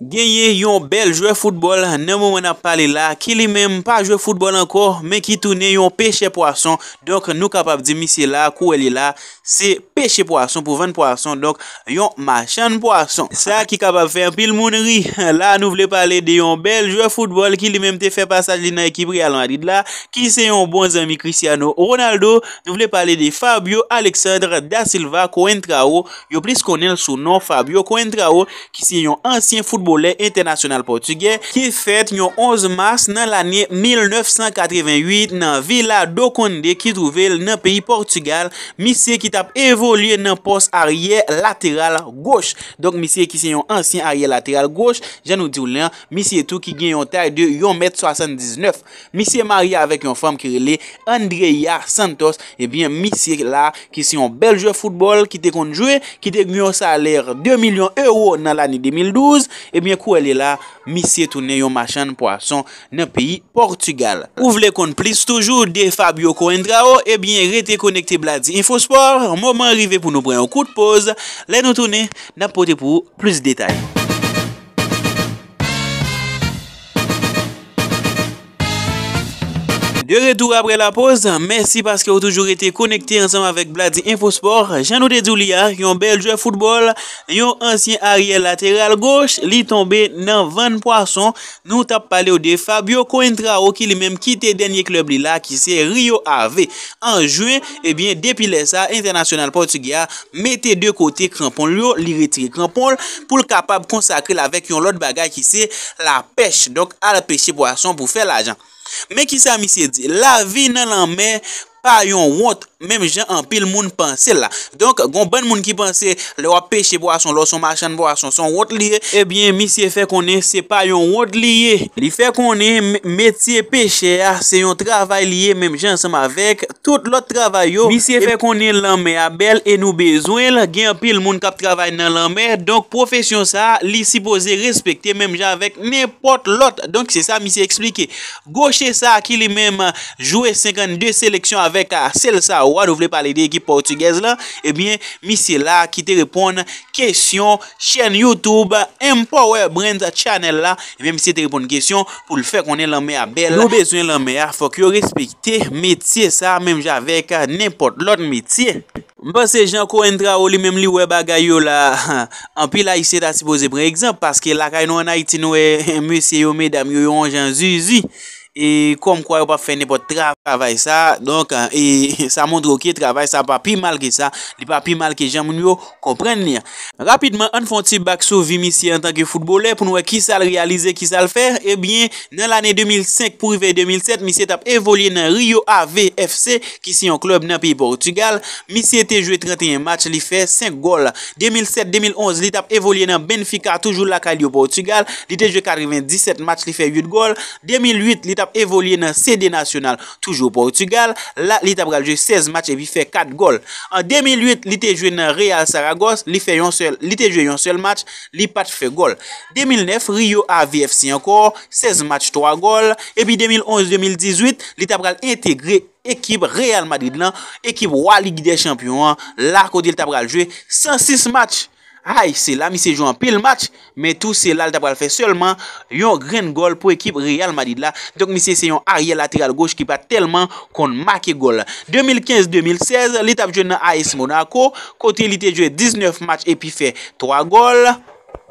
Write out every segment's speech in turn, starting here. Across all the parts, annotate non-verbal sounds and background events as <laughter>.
Genye yon bel jwe foutbol Nè mou mwen ap pale la Ki li mèm pa jwe foutbol ankor Men ki toune yon peche poason Donk nou kapap di misi la Kou el li e la Se peche poason pou ven poason Donk yon machan poason Sa ki kapap fe pil moun ri <laughs> La nou vle pale de yon bel jwe foutbol Ki li mèm te fe pasaj li nan ekip Ki se yon bon zami Cristiano Ronaldo Nou vle pale de Fabio Alexandre Da Silva Koen Trao Yo plis konen sou nan Fabio Koen Trao Ki se yon ansyen foutbol Boulè international portugè ki fèt yon 11 mars nan l'anye 1988 nan Villa do Conde ki trouvel nan peyi Portugal misye ki tap evolye nan pos ariye lateral goche. Donk misye ki se yon ansyen ariye lateral goche jan nou dir len misye tou ki gen yon tay de yon mètre 79. Misye mari avèk yon fam kirele Andrea Santos ebyen eh misye la ki se yon belge football ki te konjouè ki te gen yon salèr 2 milyon euro nan l'anye 2012. Ebyen eh kou el e la misye toune yo machan po asan nan peyi Portugal. Ou vle kon plis toujou de Fabio Koendrao, ebyen eh rete konekte Bladzi InfoSport. Moman rive pou nou brey an kout pose, lè nou toune nan pote pou plus detay. De retour apre la pose, mersi paske ou toujou rete konekte ansam avek Bladi InfoSport. Janou de Doulia, yon beljouè foutbol, yon ansyen ariel lateral goche, li tombe nan 20 poason. Nou tap pale ou de Fabio Coentrao ki li mem kite denye klub li la ki se Rio AVE. An jwen, eh depile sa, Internasyonal Portugia mette de kote krampon li yo, li retire krampon pou l kapab konsakre la vek yon lot bagay ki se la peche. Donk al peche poason pou fe la janj. Mè ki sa mi se di, la vi nan lan mè pa yon wote Mem jan an pil moun panse la Donk, gon ban moun ki panse Le wap peche bo a son, le wap son machan bo a son Son wot liye Ebyen, eh mi se fe konen se pa yon wot liye Li fe konen metye peche ah, Se yon travay liye Mem jan sema vek Tout lot travay yo Mi se fe konen lanme a bel E nou bezwen la Gen pil moun kap travay nan lanme Donk, profesyon sa Li si boze respekte Mem jan vek nepot lot Donk, se sa mi se eksplike Goshe sa ki li men Joue 52 seleksyon avek Sel sa Ou an ou vle pale de ekip Portugese la, ebyen eh misi la ki te repon kesyon chen Youtube Empower Brand Channel la. Ebyen misi te repon kesyon pou l fe konen lanme a bel la. Nou bezwen lanme a, fok yo respikte metye sa, menm javek, nenpot lot metye. Mpa se janko endra ou li menm li web a gayo la, anpi la isye da si boze pre ekzamp, paske la kay nou an a iti nou e, misi yo, medam yo, yo an jan zi zi. e kom kwa yo pa fè ne pot travay sa donk e <laughs> sa moun dro ki travay sa pa pi mal ki sa li pa pi mal ki jan moun yo kompren nye rapidman an fon ti baksou vi misi an tanke futbolè pou nouè e ki sal realize ki sal fè, ebyen nan l anè 2005 pou rive 2007 misi tap evolye nan Rio AVFC ki si yon klub nan pi Portugal misi te jwe 31 match li fè 5 gol, 2007-2011 li tap evolye nan Benfica toujou la Kalio Portugal, li te jwe 97 match li fè 8 gol, 2008 li tap Evolie nan CD National Toujou Portugal La li tabral jwe 16 match E vi fe 4 gol En 2008 li te jwe nan Real Saragos Li fe yon sel Li te jwe yon sel match Li patch fe gol 2009 Rio AVFC ankor 16 match 3 gol Epi 2011-2018 Li tabral integre ekip Real Madrid lan Ekip Wali Gide Champion La kodi li tabral jwe 106 match Ay, se la mi se jou an pil match, me tou se la lita pral fè seulement yon gren gol pou ekip Real Madrid la. Donk mi se se yon ariè lateral goch ki pa telman kon makè gol. 2015-2016, lita fjou nan A.S. Monaco, konti lita jouè 19 match epi fè 3 gol.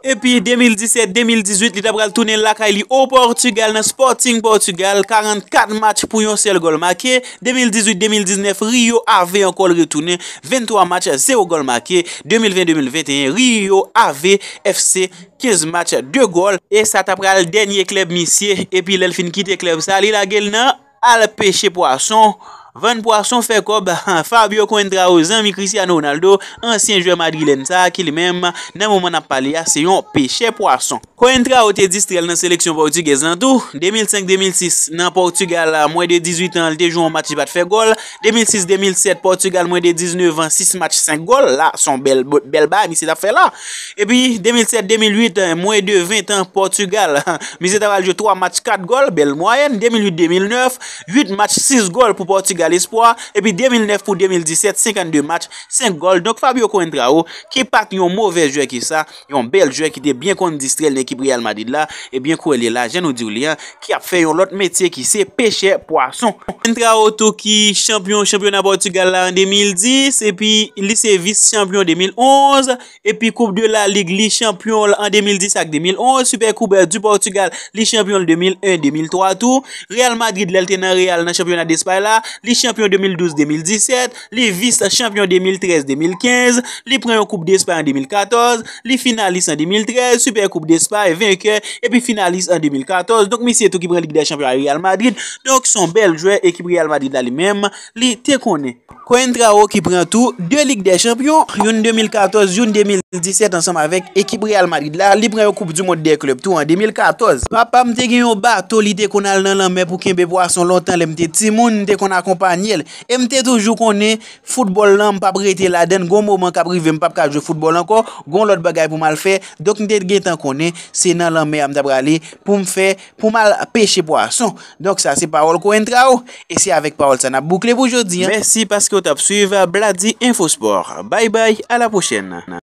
E pi 2017-2018 li tabral toune lakay li o Portugal nan Sporting Portugal 44 match pou yon sel gol makye. 2018-2019 Rio AV ankol re toune 23 match 0 gol makye. 2020-2021 Rio AV FC 15 match 2 gol. E sa tabral denye kleb misye e pi lel fin kite kleb sa li la gel nan al peche po ason. 20 poason fè kob, Fabio Coentrao, Zanmi Cristiano Ronaldo, ansyen jouè Madrid Lensa, ki li menm nan mouman ap pale ya se yon peche poason. Coentrao te distrel nan seleksyon Portugese lantou. 2005-2006 nan Portugal, mwen de 18 an, lte jou mwen mati bat fè gol. 2006-2007 Portugal, mwen de 19 an, 6 mati 5 gol. La, son bel bag ni se ta fè la. E pi, 2007-2008, mwen de 20 an, Portugal. Mise ta valjou 3 mati 4 gol, bel mwayen. 2008-2009, 8 mati 6 gol pou Portugal. l'espoi. E pi 2009 pou 2017 52 match, 5 gol. Donk Fabio Koentrao ki pat yon mouvez joue ki sa yon bel joue ki te byen kon distre l'en ekip Real Madrid la. E byen kou el la, jen nou dir li ya, ki ap fe yon lot metye ki se peche poason. Koentrao Toki, champion, champion na Portugal la en 2010. E pi lise vice champion 2011. E pi koupe de la lig, lise champion la en 2010 ak 2011. Super koupe du Portugal, lise champion 2001-2003 tou. Real Madrid lelte nan real nan champion na despay la. Lise champion 2012-2017, li vice champion 2013-2015, li preyon koup d'espoir en 2014, li finaliste en 2013, super koup d'espoir, vinke, epi finaliste en 2014, donk misi etou ki preyon lig de champion a Real Madrid, donk son bel jouè ekip Real Madrid a li menm, li te konen. Koen Trao ki preyon tou, 2 lig de champion, yon 2014 yon 2017 ansam avek ekip Real Madrid la, li preyon koup du mod de klub tou en 2014. Pa pa mte genyo ba, tou li te konal nan lan men pou ken be bo a son lontan le mte timoun, mte kon akopa Panyel, emte toujou konen, foutbol lan, mpap rete la den, goun mouman kaprive, mpap ka jo foutbol anko, goun lot bagay pou mal fe, dok nete gen tan konen, senan lan me am dabrali, pou mfe, pou mal peche po ason. Dok sa se parol konen tra ou, e se avek parol sa nap boukle pou jodi. Mersi paske ot ap suyve, Bladi InfoSport. Bay bay, ala pochen.